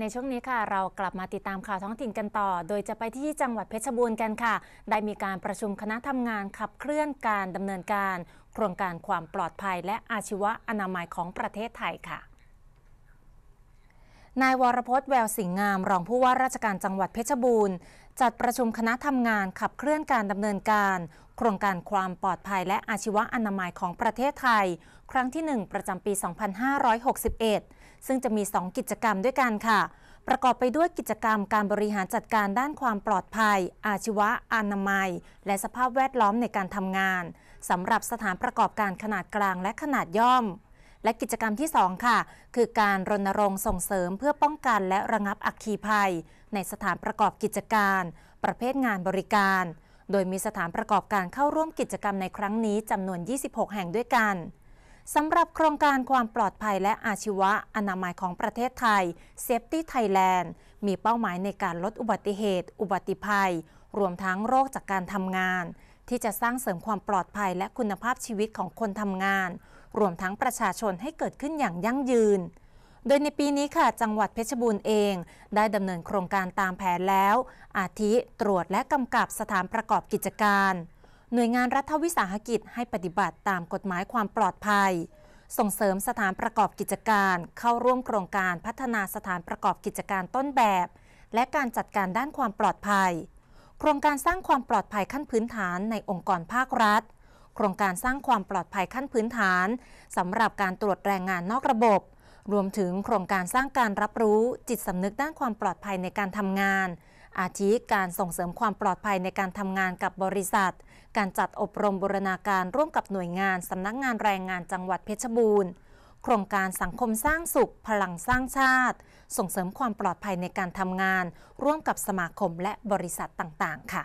ในช่วงนี้ค่ะเรากลับมาติดตามข่าวท้องถิ่นกันต่อ โดยจะไปที่จังหวัดเพชรบูรณ์กันค่ะ ได้มีการประชุมคณะทำงานขับเคลื่อนการดำเนินการ โครงการความปลอดภัย และอาชีวะอนามัยของประเทศไทยค่ะนายวรพจน์แววสิงห์งามรองผู้ว่าราชการจังหวัดเพชรบูรณ์ จัดประชุมคณะทำงาน ขับเคลื่อนการดำเนินการ โครงการความปลอดภัยและอาชีวะอนามัยของประเทศไทย ครั้งที่ 1ประจำปี2561ซึ่งจะมี 2 กิจกรรมด้วยกันค่ะ ประกอบไปด้วยกิจกรรมการบริหารจัดการด้านความปลอดภัย อาชีวะอนามัย และสภาพแวดล้อมในการทำงานสำหรับสถานประกอบการขนาดกลางและขนาดย่อม และกิจกรรมที่ 2 ค่ะ คือการรณรงค์ส่งเสริมเพื่อป้องกันและระงับอักคีภัย ในสถานประกอบกิจการ ประเภทงานบริการ โดยมีสถานประกอบการเข้าร่วมกิจกรรมในครั้งนี้จำนวน 26 แห่งด้วยกันสำหรับโครงการความปลอดภัยและอาชีวะอนามัยของประเทศไทยเซฟตี้ไทยแลนด์มีเป้าหมายในการลดอุบัติเหตุ อุบัติภัย รวมทั้งโรคจากการทำงาน ที่จะสร้างเสริมความปลอดภัยและคุณภาพชีวิตของคนทำงาน รวมทั้งประชาชนให้เกิดขึ้นอย่างยั่งยืน โดยในปีนี้ค่ะจังหวัดเพชรบูรณ์เอง ได้ดำเนินโครงการตามแผนแล้ว อาทิตรวจและกำกับสถานประกอบกิจการหน่วยงานรัฐวิสาหกิจให้ปฏิบัติตามกฎหมายความปลอดภัย ส่งเสริมสถานประกอบกิจการ เข้าร่วมโครงการพัฒนาสถานประกอบกิจการต้นแบบ และการจัดการด้านความปลอดภัย โครงการสร้างความปลอดภัยขั้นพื้นฐานในองค์กรภาครัฐ โครงการสร้างความปลอดภัยขั้นพื้นฐานสำหรับการตรวจแรงงานนอกระบบ รวมถึงโครงการสร้างการรับรู้จิตสำนึกด้านความปลอดภัยในการทำงาน อาทิการส่งเสริมความปลอดภัยในการทำงานกับบริษัทการจัดอบรมบูรณาการร่วมกับหน่วยงาน สำนักงานแรงงานจังหวัดเพชรบูรณ์โครงการสังคมสร้างสุข พลังสร้างชาติ ส่งเสริมความปลอดภัยในการทำงาน ร่วมกับสมาคมและบริษัทต่างๆ ค่ะ